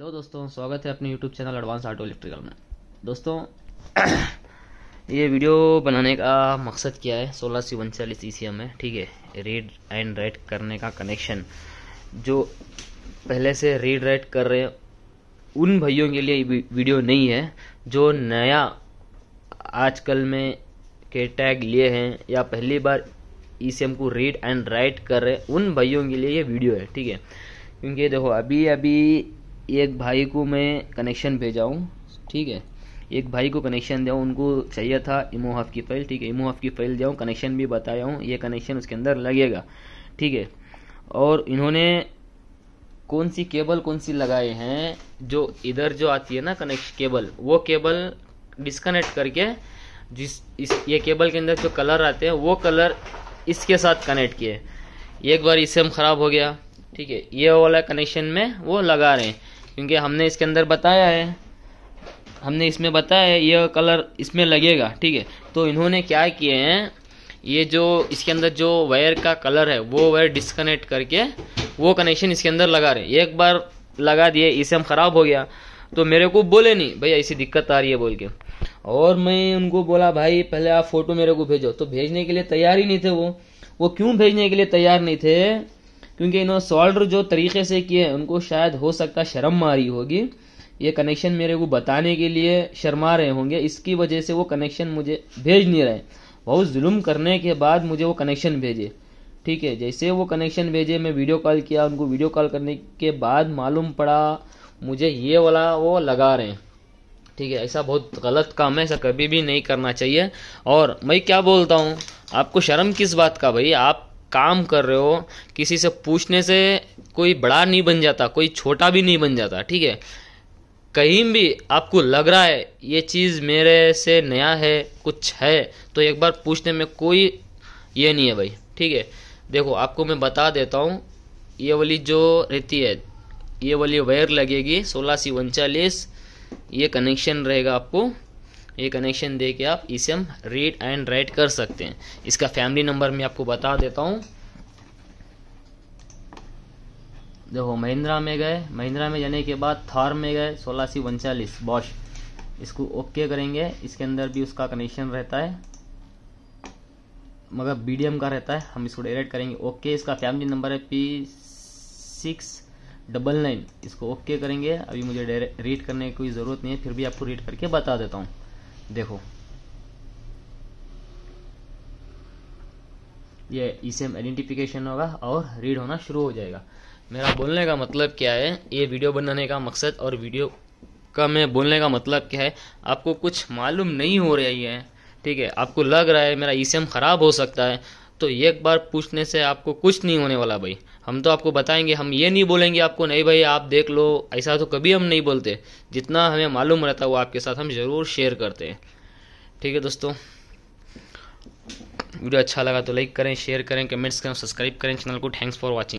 hello दोस्तों स्वागत है अपने YouTube channel advance auto electrical में दोस्तों ये वीडियो बनाने का मकसद क्या है सोलह सी उनचालीस ई सी एम में ठीक है रीड एंड राइट करने का कनेक्शन जो पहले से रीड राइट कर रहे हैं उन भाइयों के लिए वीडियो नहीं है जो नया आजकल में के टैग लिए हैं या पहली बार ई सी एम को रीड एंड राइट कर रहे हैं उन भाइयों के लिए ये वीडियो है ठीक है क्योंकि देखो अभी अभी एक भाई को मैं कनेक्शन भेजा हूँ ठीक है एक भाई को कनेक्शन दिया उनको चाहिए था इमो हफ की फाइल ठीक है इमो हफ की फाइल दिया कनेक्शन भी बताया हूँ ये कनेक्शन उसके अंदर लगेगा ठीक है और इन्होंने कौन सी केबल कौन सी लगाए हैं जो इधर जो आती है ना कनेक्शन केबल वो केबल डिस्कनेक्ट करके जिस इस ये केबल के अंदर जो कलर आते हैं वो कलर इसके साथ कनेक्ट किए एक बार इसम ख़राब हो गया ठीक है ये वाला कनेक्शन में वो लगा रहे हैं क्योंकि हमने इसके अंदर बताया है हमने इसमें बताया है यह कलर इसमें लगेगा ठीक है तो इन्होंने क्या किए हैं ये जो इसके अंदर जो वायर का कलर है वो वायर डिस्कनेक्ट करके वो कनेक्शन इसके अंदर लगा रहे एक बार लगा दिए इसे हम ख़राब हो गया तो मेरे को बोले नहीं भैया ऐसी दिक्कत आ रही है बोल के और मैं उनको बोला भाई पहले आप फोटो मेरे को भेजो तो भेजने के लिए तैयार ही नहीं थे वो वो क्यों भेजने के लिए तैयार नहीं थे क्योंकि इन्होंने सॉल्डर जो तरीके से किए उनको शायद हो सकता शर्म मारी होगी ये कनेक्शन मेरे को बताने के लिए शर्मा रहे होंगे इसकी वजह से वो कनेक्शन मुझे भेज नहीं रहे बहुत जुल्म करने के बाद मुझे वो कनेक्शन भेजे ठीक है जैसे वो कनेक्शन भेजे मैं वीडियो कॉल किया उनको वीडियो कॉल करने के बाद मालूम पड़ा मुझे ये वाला वो लगा रहे हैं ठीक है ऐसा बहुत गलत काम है ऐसा कभी भी नहीं करना चाहिए और मैं क्या बोलता हूँ आपको शर्म किस बात का भाई आप काम कर रहे हो किसी से पूछने से कोई बड़ा नहीं बन जाता कोई छोटा भी नहीं बन जाता ठीक है कहीं भी आपको लग रहा है ये चीज़ मेरे से नया है कुछ है तो एक बार पूछने में कोई ये नहीं है भाई ठीक है देखो आपको मैं बता देता हूँ ये वाली जो रहती है ये वाली वायर लगेगी सोलह सी उनचालीस ये कनेक्शन रहेगा आपको ये कनेक्शन दे के आप इसे हम रीड एंड राइट कर सकते हैं इसका फैमिली नंबर मैं आपको बता देता हूँ देखो महिंद्रा में गए महिंद्रा में जाने के बाद थार में गए सोलह बॉश इसको ओके करेंगे इसके अंदर भी उसका कनेक्शन रहता है मगर बीडीएम का रहता है हम इसको डायरेक्ट करेंगे ओके इसका फैमिली नंबर है पी सिक्स डबल नाइन इसको ओके करेंगे अभी मुझे डायरेक्ट रीड करने की कोई ज़रूरत नहीं है फिर भी आपको रीड करके बता देता हूँ देखो ये ईसीएम e आइडेंटिफिकेशन होगा और रीड होना शुरू हो जाएगा मेरा बोलने का मतलब क्या है ये वीडियो बनाने का मकसद और वीडियो का मैं बोलने का मतलब क्या है आपको कुछ मालूम नहीं हो रही है ठीक है आपको लग रहा है मेरा ई e ख़राब हो सकता है तो एक बार पूछने से आपको कुछ नहीं होने वाला भाई हम तो आपको बताएंगे हम ये नहीं बोलेंगे आपको नहीं भाई आप देख लो ऐसा तो कभी हम नहीं बोलते जितना हमें मालूम रहता है वो आपके साथ हम ज़रूर शेयर करते हैं ठीक है दोस्तों वीडियो अच्छा लगा तो लाइक करें शेयर करें कमेंट्स करें सब्सक्राइब करें चैनल को थैंक्स फॉर वॉचिंग